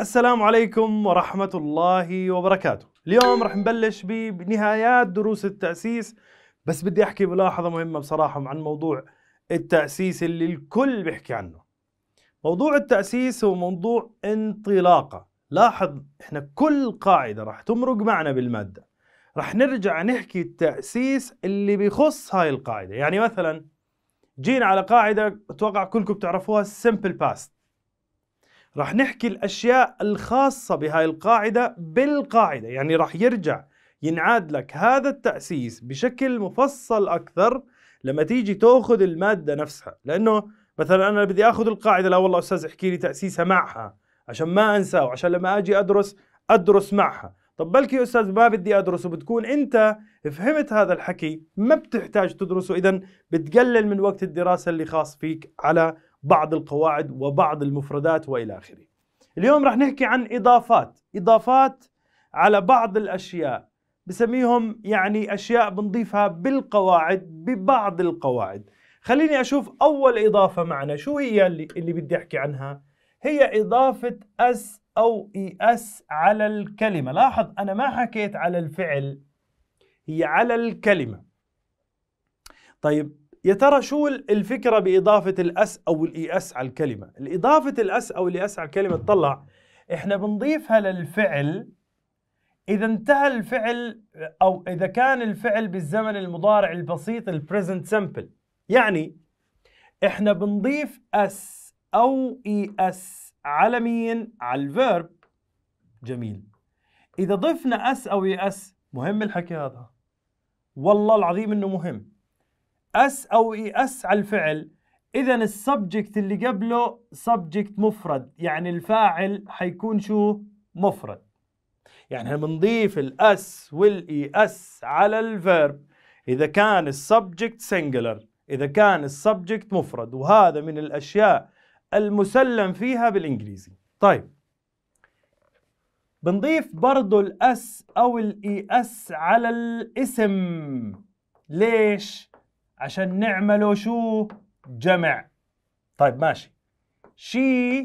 السلام عليكم ورحمة الله وبركاته اليوم رح نبلش بنهايات دروس التأسيس بس بدي أحكي ملاحظة مهمة بصراحة عن موضوع التأسيس اللي الكل بيحكي عنه موضوع التأسيس هو موضوع انطلاقة لاحظ احنا كل قاعدة رح تمرق معنا بالمادة رح نرجع نحكي التأسيس اللي بيخص هاي القاعدة يعني مثلا جينا على قاعدة اتوقع كلكم بتعرفوها simple past رح نحكي الأشياء الخاصة بهاي القاعدة بالقاعدة يعني رح يرجع ينعاد لك هذا التأسيس بشكل مفصل أكثر لما تيجي تأخذ المادة نفسها لأنه مثلا أنا بدي أخذ القاعدة لا والله أستاذ احكي لي تأسيسها معها عشان ما انسى وعشان لما أجي أدرس أدرس معها طب بلكي يا أستاذ ما بدي أدرس وبتكون أنت فهمت هذا الحكي ما بتحتاج تدرسه إذا بتقلل من وقت الدراسة اللي خاص فيك على بعض القواعد وبعض المفردات والى اخره. اليوم راح نحكي عن اضافات، اضافات على بعض الاشياء بسميهم يعني اشياء بنضيفها بالقواعد ببعض القواعد. خليني اشوف اول اضافه معنا، شو هي اللي, اللي بدي احكي عنها؟ هي اضافه اس او اي e اس على الكلمه، لاحظ انا ما حكيت على الفعل هي على الكلمه. طيب يا ترى شو الفكرة بإضافة الأس أو الإي أس على الكلمة الإضافة الأس أو الإي أس على الكلمة تطلع إحنا بنضيفها للفعل إذا انتهى الفعل أو إذا كان الفعل بالزمن المضارع البسيط البريزنت سمبل يعني إحنا بنضيف أس أو إي أس على مين؟ على الفيرب جميل إذا ضفنا أس أو إي أس مهم الحكي هذا والله العظيم إنه مهم اس او اي اس على الفعل اذا السبجكت اللي قبله سبجكت مفرد يعني الفاعل حيكون شو مفرد يعني احنا بنضيف الاس والاي اس على الفيرب اذا كان السبجكت سنجلر اذا كان السبجكت مفرد وهذا من الاشياء المسلم فيها بالانجليزي طيب بنضيف برضه الاس او الاي اس على الاسم ليش عشان نعمله شو جمع طيب ماشي she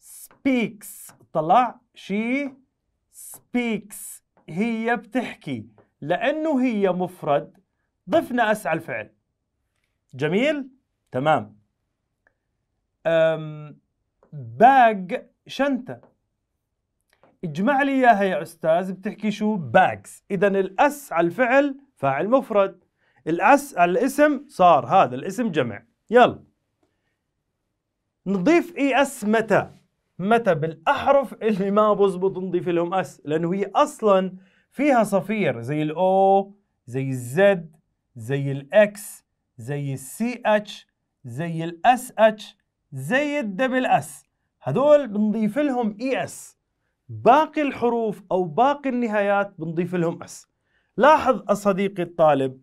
speaks طلع she speaks هي بتحكي لأنه هي مفرد ضفنا أسعى الفعل جميل تمام أم باج شنطة اجمع لي إياها يا أستاذ بتحكي شو باجز إذا الأس على الفعل فاعل مفرد الأس الاسم صار هذا الاسم جمع يلا نضيف اي اس متى متى بالاحرف اللي ما بزبط نضيف لهم اس لانه هي اصلا فيها صفير زي الاو زي الزد زي الاكس زي السي اتش زي الاس اتش زي الدبل اس هذول بنضيف لهم اي اس باقي الحروف او باقي النهايات بنضيف لهم اس لاحظ صديقي الطالب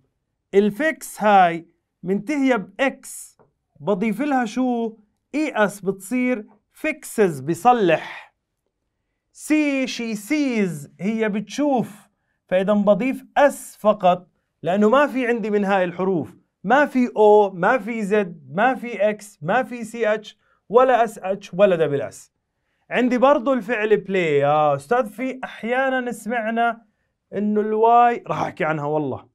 الفيكس هاي منتهية بإكس بضيف لها شو؟ إي e إس بتصير فيكسز بصلح سي شي سيز هي بتشوف فإذا بضيف أس فقط لأنه ما في عندي من هاي الحروف ما في او ما في زد ما في اكس ما في سي اتش ولا اس اتش ولا دبل اس عندي برضه الفعل بلاي آه، يا استاذ في احيانا سمعنا انه الواي راح احكي عنها والله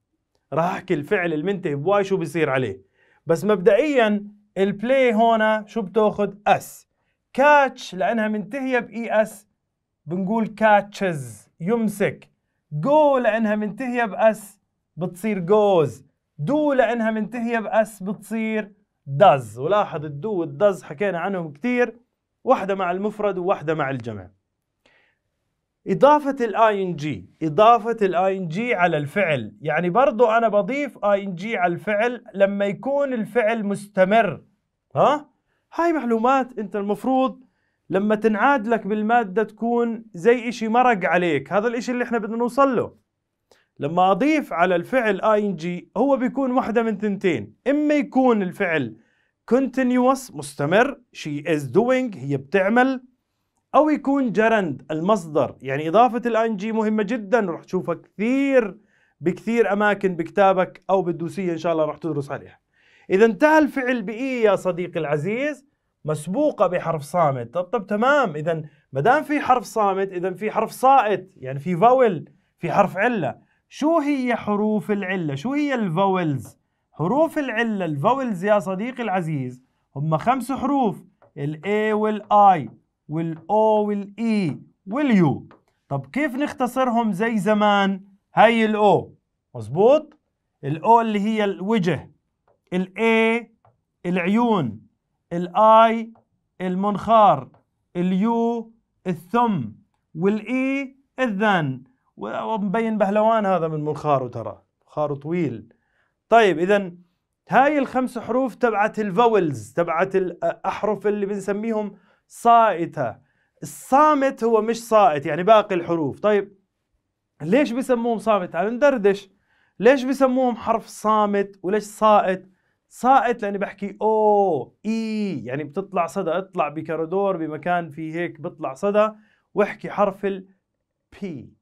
راح احكي الفعل المنتهي بواي شو بيصير عليه بس مبدئيا البلاي هون شو بتاخذ اس كاتش لانها منتهيه باي اس e بنقول كاتشز يمسك جو لانها منتهيه باس بتصير جوز دو لانها منتهيه باس بتصير دز ولاحظ الدو والدز حكينا عنهم كثير واحده مع المفرد وواحده مع الجمع إضافة الاي ان جي إضافة الاي ان جي على الفعل يعني برضو أنا بضيف اي ان جي على الفعل لما يكون الفعل مستمر ها هاي معلومات أنت المفروض لما تنعاد لك بالمادة تكون زي إشي مرق عليك هذا الإشي اللي إحنا بدنا نوصل له لما أضيف على الفعل اي ان جي هو بيكون واحدة من تنتين إما يكون الفعل continuous مستمر she is doing هي بتعمل أو يكون جرند المصدر يعني إضافة الان جي مهمة جدا رح تشوفها كثير بكثير أماكن بكتابك أو بالدوسية إن شاء الله رح تدرس عليها إذا انتهى الفعل بإي يا صديقي العزيز مسبوقة بحرف صامت طب طب تمام إذا ما دام في حرف صامت إذا في حرف صائت يعني في فاول في حرف علة شو هي حروف العلة شو هي الفاولز حروف العلة الفاولز يا صديقي العزيز هم خمس حروف الاي A I والاو والاي e واليو طب كيف نختصرهم زي زمان هاي الاو مظبوط الاو اللي هي الوجه الاي العيون الاي المنخار اليو الثم والاي e، الذن ومبين بهلوان هذا من منخاره ترى منخاره طويل طيب اذا هاي الخمس حروف تبعت الفولز تبعت الاحرف اللي بنسميهم صائتة الصامت هو مش صائت يعني باقي الحروف طيب ليش بسموهم صامت تعالوا ندردش ليش بسموهم حرف صامت وليش صائت صائت لاني بحكي او اي يعني بتطلع صدى اطلع بكاردور بمكان فيه هيك بطلع صدى واحكي حرف ال بي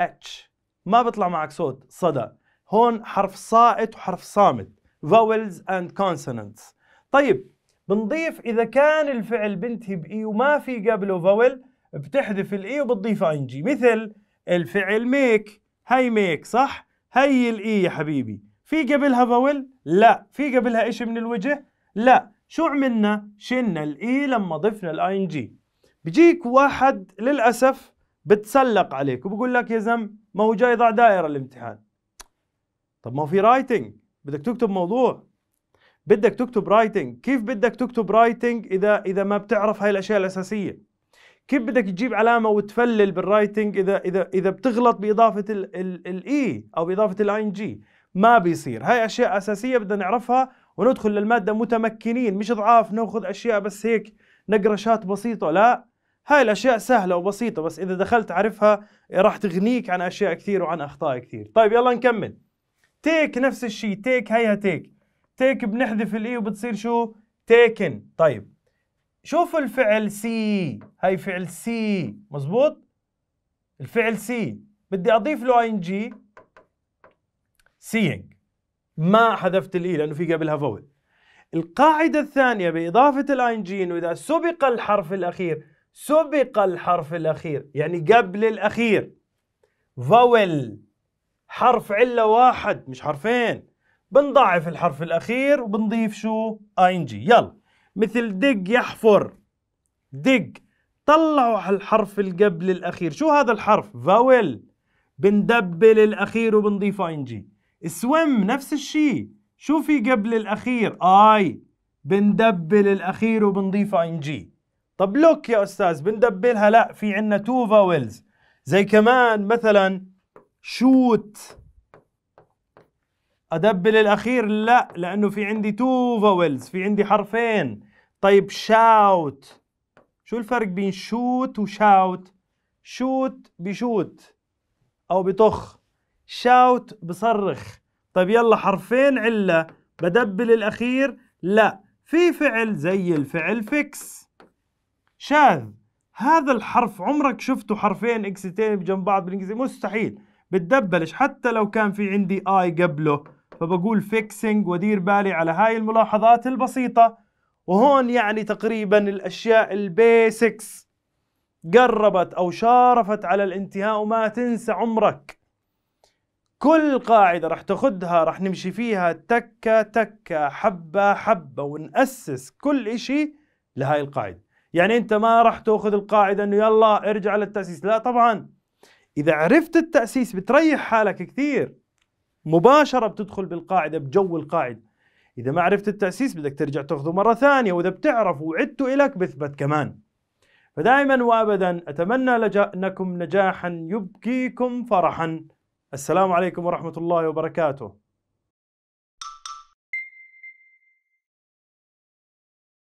اتش ما بطلع معك صوت صدى هون حرف صائت وحرف صامت vowels and consonants طيب بنضيف إذا كان الفعل بنتهي بإي وما في قبله فول بتحذف الإي وبتضيف إن جي مثل الفعل ميك هاي ميك صح؟ هاي الإي يا حبيبي في قبلها فول؟ لا في قبلها إيش من الوجه؟ لا شو عملنا؟ شلنا الإي لما ضفنا الإن جي بيجيك واحد للأسف بتسلق عليك وبقول لك يا زم ما هو جاي ضع دائرة الامتحان طب ما هو في رايتنج بدك تكتب موضوع بدك تكتب رايتنج كيف بدك تكتب رايتنج اذا اذا ما بتعرف هاي الاشياء الاساسيه كيف بدك تجيب علامه وتفلل بالرايتنج اذا اذا اذا بتغلط باضافه الاي e او باضافه ان جي ما بيصير هاي اشياء اساسيه بدنا نعرفها وندخل للماده متمكنين مش ضعاف ناخذ اشياء بس هيك نقرشات بسيطه لا هاي الاشياء سهله وبسيطه بس اذا دخلت عارفها راح تغنيك عن اشياء كثير وعن اخطاء كثير طيب يلا نكمل تيك نفس الشيء تيك هيها تيك تيك بنحذف الاي e وبتصير شو تيكن طيب شوف الفعل سي هاي فعل سي مزبوط الفعل سي بدي اضيف له اي ان جي سيينج ما حذفت الاي e لانه في قبلها فول القاعده الثانيه باضافه الاي ان جي انه اذا سبق الحرف الاخير سبق الحرف الاخير يعني قبل الاخير فول حرف عله واحد مش حرفين بنضعف الحرف الأخير وبنضيف شو؟ ING يلا مثل دق يحفر دق طلعوا على الحرف القبل الأخير شو هذا الحرف؟ فاول بندبل الأخير وبنضيف ING سويم نفس الشيء شو في قبل الأخير؟ آي بندبل الأخير وبنضيف ING طب لوك يا أستاذ بندبلها لا في عنا تو فاولز زي كمان مثلا شوت ادبل الاخير لا لانه في عندي تو فاولز في عندي حرفين طيب شاوت شو الفرق بين شوت وشاوت شوت بشوت او بطخ شاوت بصرخ طيب يلا حرفين عله بدبل الاخير لا في فعل زي الفعل فيكس شاذ هذا الحرف عمرك شفته حرفين اكستين بجنب بعض بالانجليزي مستحيل بتدبلش حتى لو كان في عندي اي قبله فبقول فيكسنج وادير بالي على هاي الملاحظات البسيطة وهون يعني تقريبا الأشياء البيسكس قربت أو شارفت على الانتهاء وما تنسى عمرك كل قاعدة رح تاخدها رح نمشي فيها تكة تكة حبة حبة ونأسس كل إشي لهاي القاعدة يعني أنت ما رح تاخذ القاعدة أنه يلا ارجع للتأسيس لا طبعا إذا عرفت التأسيس بتريح حالك كثير مباشره بتدخل بالقاعده بجو القاعده اذا ما عرفت التاسيس بدك ترجع تاخذه مره ثانيه واذا بتعرف وعدته الك بثبت كمان فدائما وابدا اتمنى لكم نجاحا يبكيكم فرحا السلام عليكم ورحمه الله وبركاته